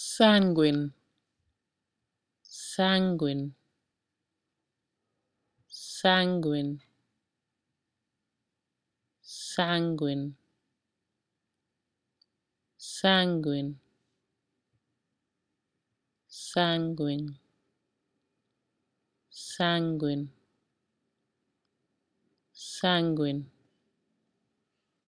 sanguine sanguine sanguine sanguine sanguine sanguine sanguine sanguine